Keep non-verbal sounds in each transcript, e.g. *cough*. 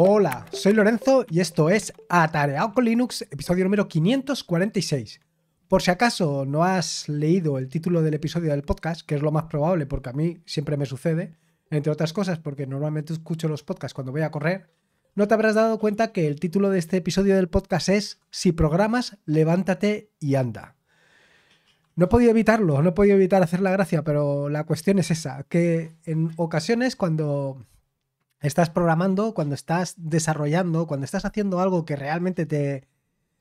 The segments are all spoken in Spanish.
Hola, soy Lorenzo y esto es Atareado con Linux, episodio número 546. Por si acaso no has leído el título del episodio del podcast, que es lo más probable porque a mí siempre me sucede, entre otras cosas porque normalmente escucho los podcasts cuando voy a correr, no te habrás dado cuenta que el título de este episodio del podcast es Si programas, levántate y anda. No he podido evitarlo, no he podido evitar hacer la gracia, pero la cuestión es esa, que en ocasiones cuando estás programando, cuando estás desarrollando, cuando estás haciendo algo que realmente te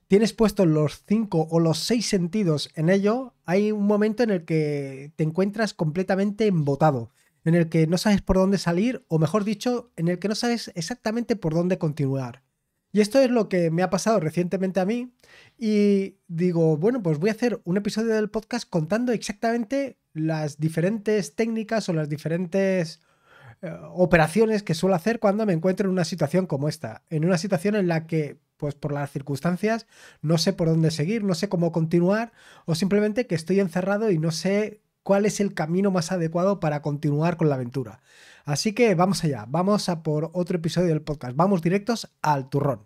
tienes puesto los cinco o los seis sentidos en ello, hay un momento en el que te encuentras completamente embotado, en el que no sabes por dónde salir, o mejor dicho, en el que no sabes exactamente por dónde continuar. Y esto es lo que me ha pasado recientemente a mí y digo, bueno, pues voy a hacer un episodio del podcast contando exactamente las diferentes técnicas o las diferentes eh, operaciones que suelo hacer cuando me encuentro en una situación como esta, en una situación en la que, pues por las circunstancias, no sé por dónde seguir, no sé cómo continuar, o simplemente que estoy encerrado y no sé cuál es el camino más adecuado para continuar con la aventura. Así que vamos allá, vamos a por otro episodio del podcast, vamos directos al turrón.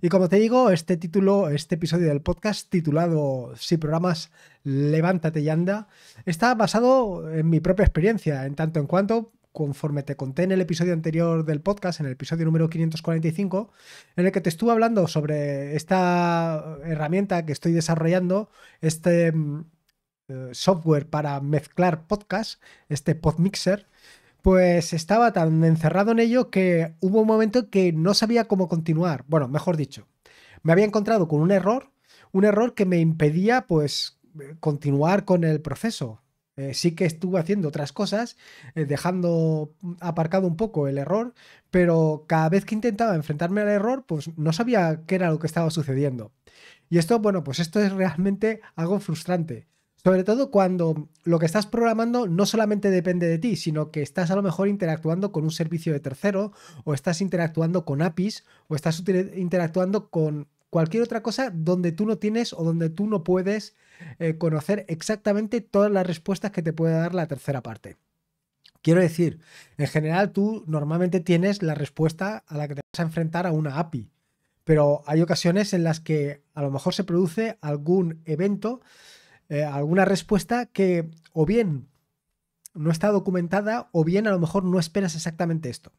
Y como te digo, este título, este episodio del podcast titulado Si programas, levántate y anda, está basado en mi propia experiencia, en tanto en cuanto conforme te conté en el episodio anterior del podcast, en el episodio número 545, en el que te estuve hablando sobre esta herramienta que estoy desarrollando, este mm, eh, software para mezclar podcasts, este Podmixer, pues estaba tan encerrado en ello que hubo un momento que no sabía cómo continuar. Bueno, mejor dicho, me había encontrado con un error, un error que me impedía pues eh, continuar con el proceso. Eh, sí que estuve haciendo otras cosas, eh, dejando mm, aparcado un poco el error, pero cada vez que intentaba enfrentarme al error, pues no sabía qué era lo que estaba sucediendo. Y esto, bueno, pues esto es realmente algo frustrante. Sobre todo cuando lo que estás programando no solamente depende de ti, sino que estás a lo mejor interactuando con un servicio de tercero, o estás interactuando con APIs, o estás interactuando con cualquier otra cosa donde tú no tienes o donde tú no puedes eh, conocer exactamente todas las respuestas que te puede dar la tercera parte. Quiero decir, en general tú normalmente tienes la respuesta a la que te vas a enfrentar a una API, pero hay ocasiones en las que a lo mejor se produce algún evento, eh, alguna respuesta que o bien no está documentada o bien a lo mejor no esperas exactamente esto.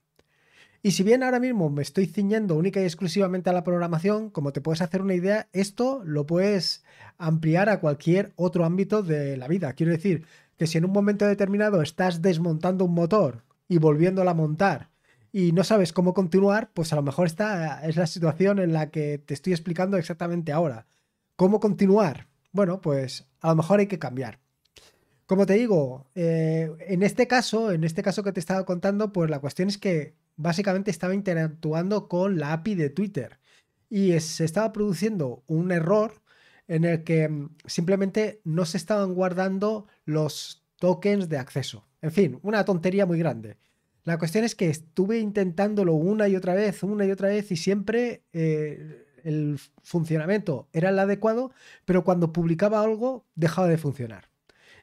Y si bien ahora mismo me estoy ciñendo única y exclusivamente a la programación, como te puedes hacer una idea, esto lo puedes ampliar a cualquier otro ámbito de la vida. Quiero decir que si en un momento determinado estás desmontando un motor y volviéndolo a montar y no sabes cómo continuar, pues a lo mejor esta es la situación en la que te estoy explicando exactamente ahora. ¿Cómo continuar? Bueno, pues a lo mejor hay que cambiar. Como te digo, eh, en este caso, en este caso que te estaba contando, pues la cuestión es que básicamente estaba interactuando con la API de Twitter y se estaba produciendo un error en el que mm, simplemente no se estaban guardando los tokens de acceso. En fin, una tontería muy grande. La cuestión es que estuve intentándolo una y otra vez, una y otra vez, y siempre eh, el funcionamiento era el adecuado, pero cuando publicaba algo dejaba de funcionar.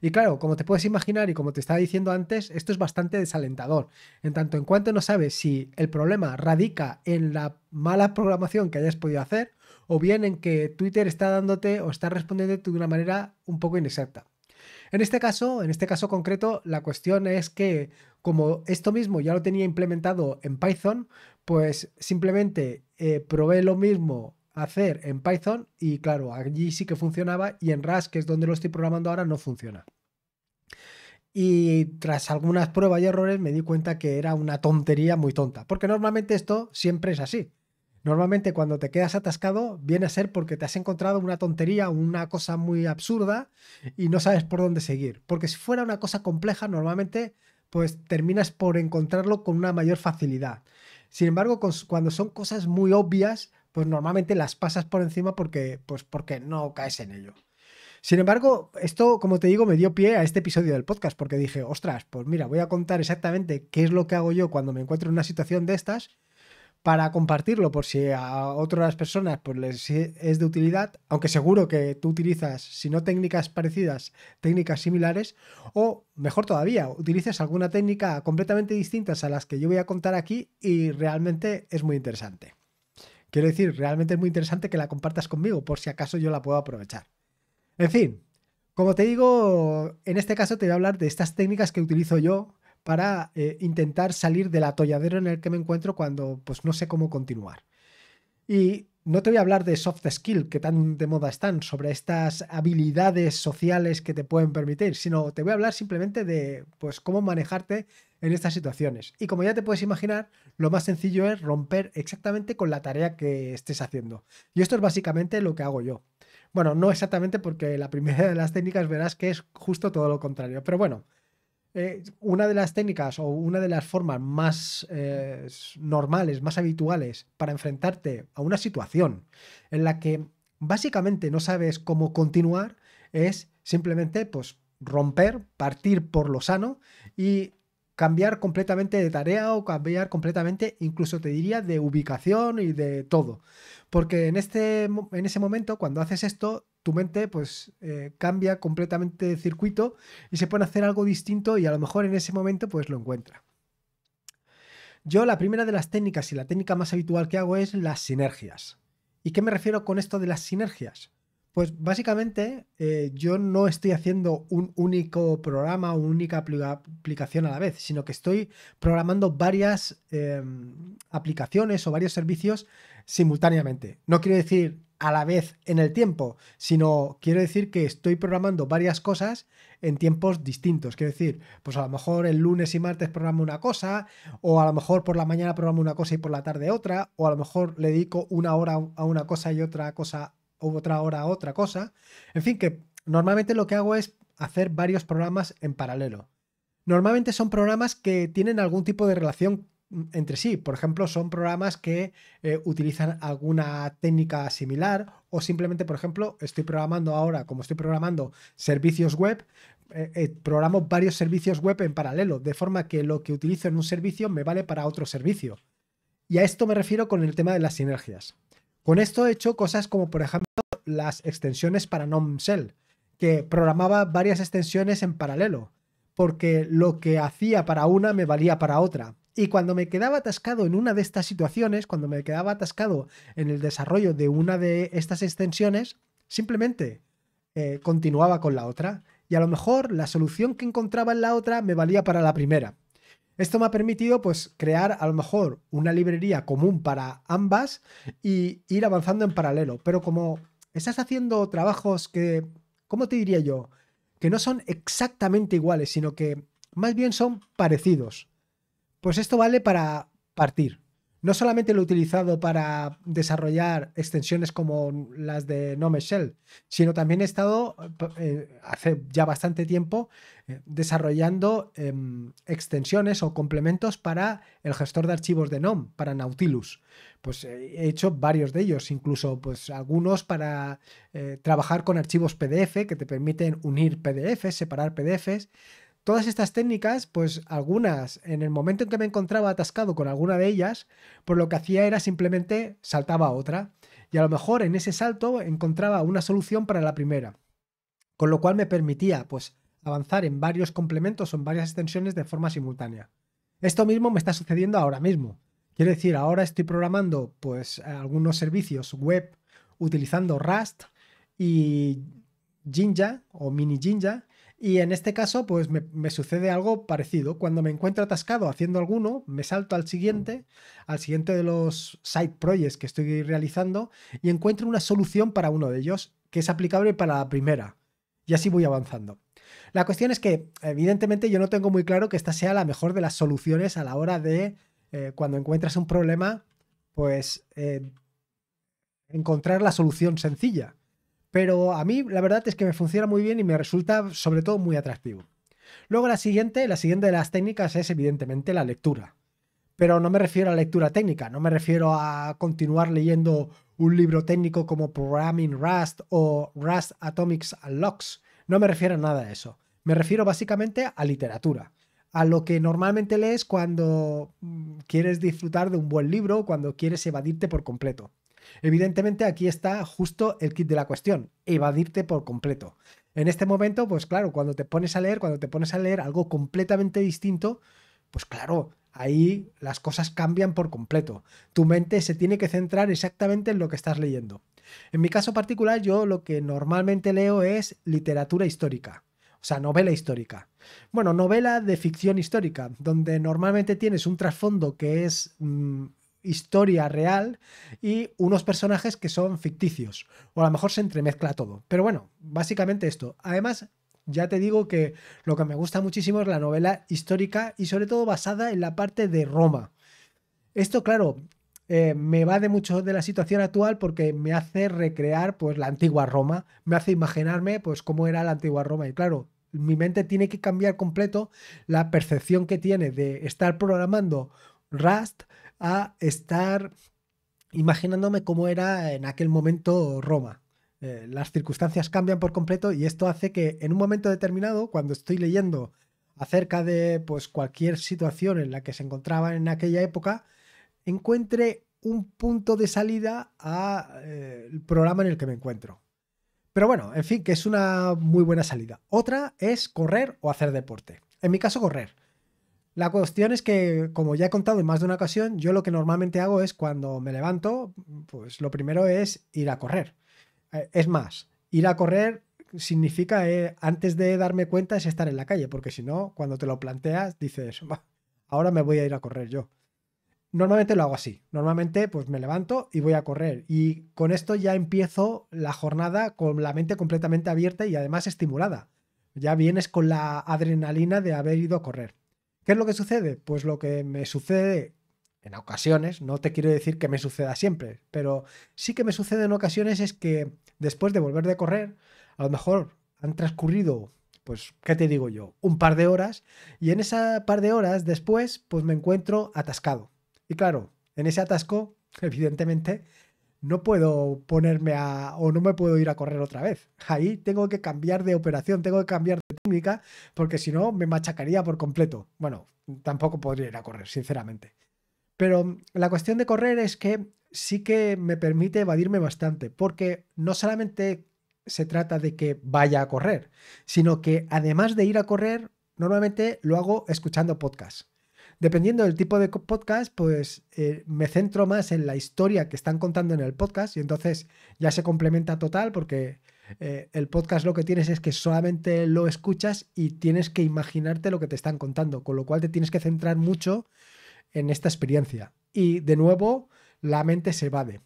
Y claro, como te puedes imaginar y como te estaba diciendo antes, esto es bastante desalentador. En tanto en cuanto no sabes si el problema radica en la mala programación que hayas podido hacer o bien en que Twitter está dándote o está respondiéndote de una manera un poco inexacta. En este caso, en este caso concreto, la cuestión es que como esto mismo ya lo tenía implementado en Python, pues simplemente eh, probé lo mismo hacer en Python y claro, allí sí que funcionaba y en RAS, que es donde lo estoy programando ahora, no funciona. Y tras algunas pruebas y errores me di cuenta que era una tontería muy tonta, porque normalmente esto siempre es así. Normalmente cuando te quedas atascado viene a ser porque te has encontrado una tontería, una cosa muy absurda y no sabes por dónde seguir. Porque si fuera una cosa compleja, normalmente pues terminas por encontrarlo con una mayor facilidad. Sin embargo, cuando son cosas muy obvias, pues normalmente las pasas por encima porque, pues porque no caes en ello. Sin embargo, esto, como te digo, me dio pie a este episodio del podcast porque dije, ostras, pues mira, voy a contar exactamente qué es lo que hago yo cuando me encuentro en una situación de estas para compartirlo por si a otras personas pues, les es de utilidad, aunque seguro que tú utilizas, si no técnicas parecidas, técnicas similares, o mejor todavía, utilizas alguna técnica completamente distintas a las que yo voy a contar aquí y realmente es muy interesante. Quiero decir, realmente es muy interesante que la compartas conmigo por si acaso yo la puedo aprovechar. En fin, como te digo, en este caso te voy a hablar de estas técnicas que utilizo yo para eh, intentar salir del atolladero en el que me encuentro cuando pues no sé cómo continuar. Y no te voy a hablar de soft skill que tan de moda están, sobre estas habilidades sociales que te pueden permitir, sino te voy a hablar simplemente de pues cómo manejarte en estas situaciones. Y como ya te puedes imaginar, lo más sencillo es romper exactamente con la tarea que estés haciendo. Y esto es básicamente lo que hago yo. Bueno, no exactamente porque la primera de las técnicas verás que es justo todo lo contrario, pero bueno. Eh, una de las técnicas o una de las formas más eh, normales, más habituales para enfrentarte a una situación en la que básicamente no sabes cómo continuar es simplemente pues romper, partir por lo sano y cambiar completamente de tarea o cambiar completamente, incluso te diría, de ubicación y de todo. Porque en, este, en ese momento, cuando haces esto, tu mente pues eh, cambia completamente de circuito y se pone a hacer algo distinto y a lo mejor en ese momento pues lo encuentra. Yo la primera de las técnicas y la técnica más habitual que hago es las sinergias. ¿Y qué me refiero con esto de las sinergias? Pues básicamente eh, yo no estoy haciendo un único programa o única aplicación a la vez, sino que estoy programando varias eh, aplicaciones o varios servicios simultáneamente. No quiero decir a la vez en el tiempo, sino quiero decir que estoy programando varias cosas en tiempos distintos. Quiero decir, pues a lo mejor el lunes y martes programo una cosa, o a lo mejor por la mañana programo una cosa y por la tarde otra, o a lo mejor le dedico una hora a una cosa y otra cosa otra hora otra cosa. En fin, que normalmente lo que hago es hacer varios programas en paralelo. Normalmente son programas que tienen algún tipo de relación mm, entre sí. Por ejemplo, son programas que eh, utilizan alguna técnica similar o simplemente, por ejemplo, estoy programando ahora, como estoy programando servicios web, eh, eh, programo varios servicios web en paralelo, de forma que lo que utilizo en un servicio me vale para otro servicio. Y a esto me refiero con el tema de las sinergias. Con esto he hecho cosas como, por ejemplo, las extensiones para Cell, que programaba varias extensiones en paralelo, porque lo que hacía para una me valía para otra. Y cuando me quedaba atascado en una de estas situaciones, cuando me quedaba atascado en el desarrollo de una de estas extensiones, simplemente eh, continuaba con la otra. Y a lo mejor la solución que encontraba en la otra me valía para la primera. Esto me ha permitido pues crear a lo mejor una librería común para ambas y ir avanzando en paralelo. Pero como estás haciendo trabajos que, ¿cómo te diría yo? Que no son exactamente iguales, sino que más bien son parecidos. Pues esto vale para partir no solamente lo he utilizado para desarrollar extensiones como las de Gnome Shell, sino también he estado eh, hace ya bastante tiempo eh, desarrollando em, extensiones o complementos para el gestor de archivos de GNOME, para Nautilus. Pues eh, he hecho varios de ellos, incluso pues algunos para trabajar con archivos PDF que te permiten unir PDFs, separar PDFs. Todas estas técnicas, pues algunas, en el momento en que me encontraba atascado con alguna de ellas, pues lo que hacía era simplemente saltaba a otra. Y a lo mejor en ese salto encontraba una solución para la primera. Con lo cual me permitía, pues, avanzar en varios complementos o en varias extensiones de forma simultánea. Esto mismo me está sucediendo ahora mismo. Quiero decir, ahora estoy programando pues algunos servicios web utilizando Rust y Jinja o Mini Jinja y en este caso, pues me, sucede algo parecido. Cuando me encuentro atascado haciendo alguno, me salto al siguiente, al siguiente de los side projects que estoy realizando, y encuentro una solución para uno de ellos que es aplicable para la primera. Y así voy avanzando. La cuestión es que, evidentemente, yo no tengo muy claro que esta sea la mejor de las soluciones a la hora de, eh, cuando encuentras un problema, pues eh, encontrar la solución sencilla. Pero a mí la verdad es que me funciona muy bien y me resulta sobre todo muy atractivo. Luego la siguiente, la siguiente de las técnicas es evidentemente la lectura. Pero no me refiero a lectura técnica, no me refiero a continuar leyendo un libro técnico como Programming Rust o Rust Atomics Unlocks, Locks. No me refiero a nada de eso. Me refiero básicamente a literatura, a lo que normalmente lees cuando mm, quieres disfrutar de un buen libro, cuando quieres evadirte por completo. Evidentemente aquí está justo el kit de la cuestión, evadirte por completo. En este momento, pues claro, cuando te pones a leer, cuando te pones a leer algo completamente distinto, pues claro, ahí las cosas cambian por completo. Tu mente se tiene que centrar exactamente en lo que estás leyendo. En mi caso particular, yo lo que normalmente leo es literatura histórica, o sea, novela histórica. Bueno, novela de ficción histórica, donde normalmente tienes un trasfondo que es mm, historia real y unos personajes que son ficticios. O a lo mejor se entremezcla todo. Pero bueno, básicamente esto. Además, ya te digo que lo que me gusta muchísimo es la novela histórica y sobre todo basada en la parte de Roma. Esto, claro, eh, me va de mucho de la situación actual porque me hace recrear pues la antigua Roma, me hace imaginarme pues cómo era la antigua Roma y claro, mi mente tiene que cambiar completo la percepción que tiene de estar programando Rust a estar imaginándome cómo era en aquel momento Roma. Eh, las circunstancias cambian por completo y esto hace que en un momento determinado, cuando estoy leyendo acerca de pues, cualquier situación en la que se encontraba en aquella época, encuentre un punto de salida al eh, programa en el que me encuentro. Pero bueno, en fin, que es una muy buena salida. Otra es correr o hacer deporte. En mi caso, correr. La cuestión es que, como ya he contado en más de una ocasión, yo lo que normalmente hago es cuando me levanto, pues lo primero es ir a correr. Eh, es más, ir a correr significa, eh, antes de darme cuenta, es estar en la calle, porque si no, cuando te lo planteas, dices, ahora me voy a ir a correr yo. Normalmente lo hago así. Normalmente, pues me levanto y voy a correr. Y con esto ya empiezo la jornada con la mente completamente abierta y además estimulada. Ya vienes con la adrenalina de haber ido a correr. ¿Qué es lo que sucede? Pues lo que me sucede en ocasiones, no te quiero decir que me suceda siempre, pero sí que me sucede en ocasiones es que después de volver de correr, a lo mejor han transcurrido, pues, ¿qué te digo yo? Un par de horas y en esa par de horas después, pues me encuentro atascado. Y claro, en ese atasco, *laughs* evidentemente, no puedo ponerme a o no me puedo ir a correr otra vez. Ahí tengo que cambiar de operación, tengo que cambiar de técnica, porque si no me machacaría por completo. Bueno, tampoco podría ir a correr, sinceramente. Pero la cuestión de correr es que sí que me permite evadirme bastante, porque no solamente se trata de que vaya a correr, sino que además de ir a correr, normalmente lo hago escuchando podcasts. Dependiendo del tipo de podcast, pues eh, me centro más en la historia que están contando en el podcast y entonces ya se complementa total porque eh, el podcast lo que tienes es que solamente lo escuchas y tienes que imaginarte lo que te están contando, con lo cual te tienes que centrar mucho en esta experiencia. Y de nuevo, la mente se evade.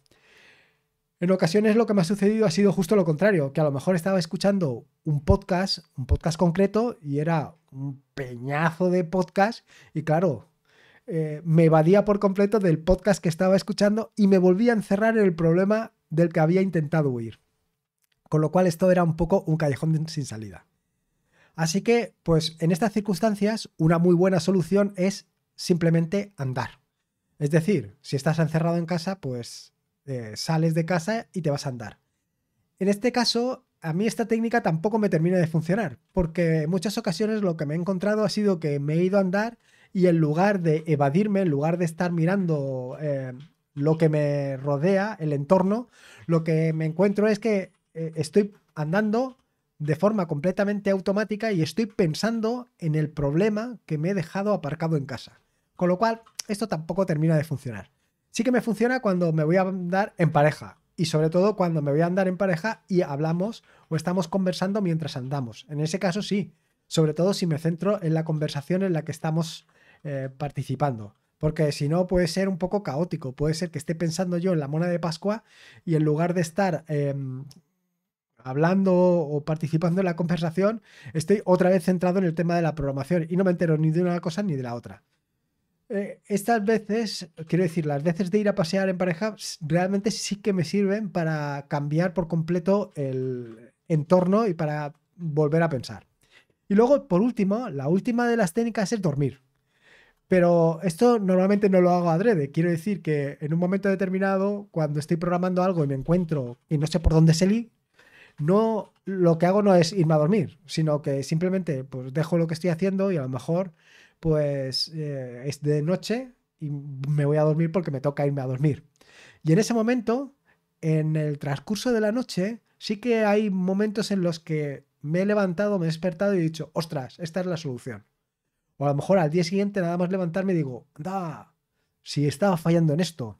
En ocasiones lo que me ha sucedido ha sido justo lo contrario, que a lo mejor estaba escuchando un podcast, un podcast concreto, y era un peñazo de podcast, y claro, eh, me evadía por completo del podcast que estaba escuchando y me volvía a encerrar en el problema del que había intentado huir. Con lo cual esto era un poco un callejón sin salida. Así que, pues en estas circunstancias, una muy buena solución es simplemente andar. Es decir, si estás encerrado en casa, pues eh, sales de casa y te vas a andar. En este caso, a mí esta técnica tampoco me termina de funcionar, porque en muchas ocasiones lo que me he encontrado ha sido que me he ido a andar y en lugar de evadirme, en lugar de estar mirando eh, lo que me rodea, el entorno, lo que me encuentro es que eh, estoy andando de forma completamente automática y estoy pensando en el problema que me he dejado aparcado en casa. Con lo cual, esto tampoco termina de funcionar. Sí que me funciona cuando me voy a andar en pareja y sobre todo cuando me voy a andar en pareja y hablamos o estamos conversando mientras andamos. En ese caso sí, sobre todo si me centro en la conversación en la que estamos eh, participando. Porque si no puede ser un poco caótico, puede ser que esté pensando yo en la mona de Pascua y en lugar de estar em, hablando o participando en la conversación, estoy otra vez centrado en el tema de la programación y no me entero ni de una cosa ni de la otra. Eh, estas veces, quiero decir, las veces de ir a pasear en pareja realmente sí que me sirven para cambiar por completo el entorno y para volver a pensar. Y luego, por último, la última de las técnicas es dormir. Pero esto normalmente no lo hago adrede. Quiero decir que en un momento determinado, cuando estoy programando algo y me encuentro y no sé por dónde salí, no lo que hago no es irme a dormir, sino que simplemente pues dejo lo que estoy haciendo y a lo mejor pues eh, es de noche y me voy a dormir porque me toca irme a dormir. Y en ese momento, en el transcurso de la noche, sí que hay momentos en los que me he levantado, me he despertado y he dicho, ostras, esta es la solución. O a lo mejor al día siguiente, nada más levantarme, digo, da, si estaba fallando en esto.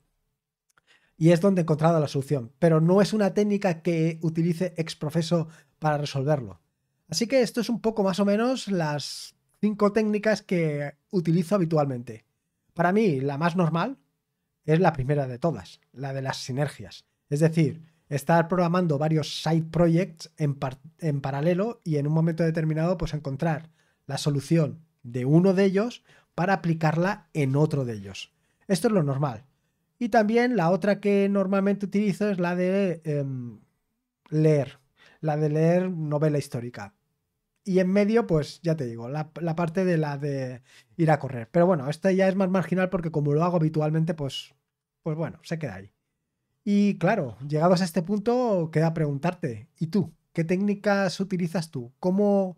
Y es donde he encontrado la solución. Pero no es una técnica que utilice exprofeso para resolverlo. Así que esto es un poco más o menos las cinco técnicas que utilizo habitualmente. Para mí, la más normal es la primera de todas, la de las sinergias. Es decir, estar programando varios side projects en, en paralelo y en un momento determinado, pues encontrar la solución de uno de ellos para aplicarla en otro de ellos. Esto es lo normal. Y también la otra que normalmente utilizo es la de em, leer, la de leer novela histórica. Y en medio, pues ya te digo, la, parte de la de ir a correr. Pero bueno, este ya es más marginal porque como lo hago habitualmente, pues, pues bueno, se queda ahí. Y claro, llegados a este punto, queda preguntarte, ¿y tú? ¿Qué técnicas utilizas tú? ¿Cómo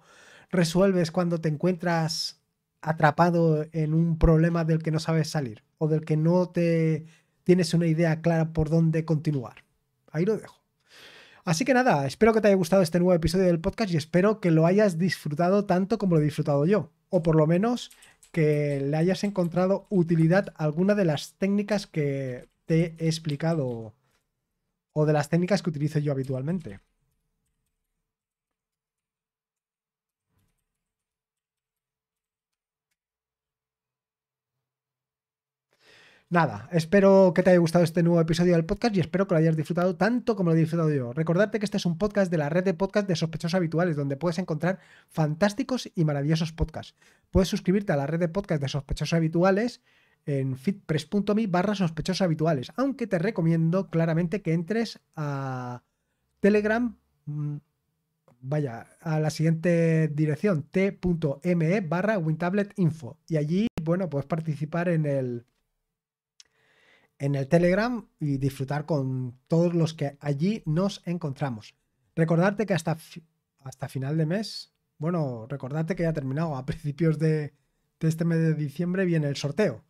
resuelves cuando te encuentras atrapado en un problema del que no sabes salir o del que no te tienes una idea clara por dónde continuar? Ahí lo dejo. Así que nada, espero que te haya gustado este nuevo episodio del podcast y espero que lo hayas disfrutado tanto como lo he disfrutado yo. O por lo menos que le hayas encontrado utilidad alguna de las técnicas que te he explicado o de las técnicas que utilizo yo habitualmente. Nada, espero que te haya gustado este nuevo episodio del podcast y espero que lo hayas disfrutado tanto como lo he disfrutado yo. Recordarte que este es un podcast de la red de podcast de sospechosos habituales, donde puedes encontrar fantásticos y maravillosos podcasts. Puedes suscribirte a la red de podcast de sospechosos habituales en fitpress.me barra sospechosos habituales, aunque te recomiendo claramente que entres a Telegram, mm, vaya, a la siguiente dirección, t.me barra wintabletinfo. Y allí, bueno, puedes participar en el en el Telegram y disfrutar con todos los que allí nos encontramos. Recordarte que hasta, hasta final de mes, bueno, recordarte que ya ha terminado, a principios de, este mes de diciembre viene el sorteo.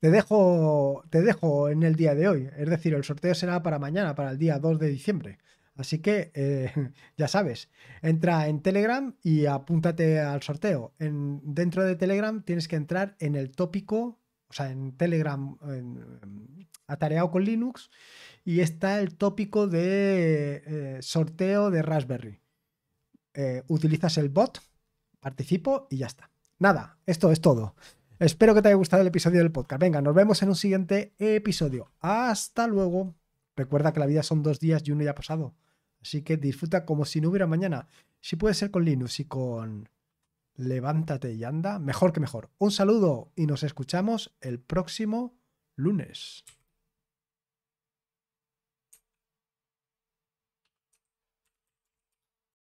Te dejo, te dejo en el día de hoy, es decir, el sorteo será para mañana, para el día 2 de diciembre. Así que eh, *laughs* ya sabes, entra en Telegram y apúntate al sorteo. En, dentro de Telegram tienes que entrar en el tópico o sea, en Telegram em, atareado con Linux y está el tópico de eh, sorteo de Raspberry. Eh, utilizas el bot, participo y ya está. Nada, esto es todo. Espero que te haya gustado el episodio del podcast. Venga, nos vemos en un siguiente episodio. Hasta luego. Recuerda que la vida son dos días y uno ya ha pasado. Así que disfruta como si no hubiera mañana. Si puede ser con Linux y con levántate y anda, mejor que mejor. Un saludo y nos escuchamos el próximo lunes.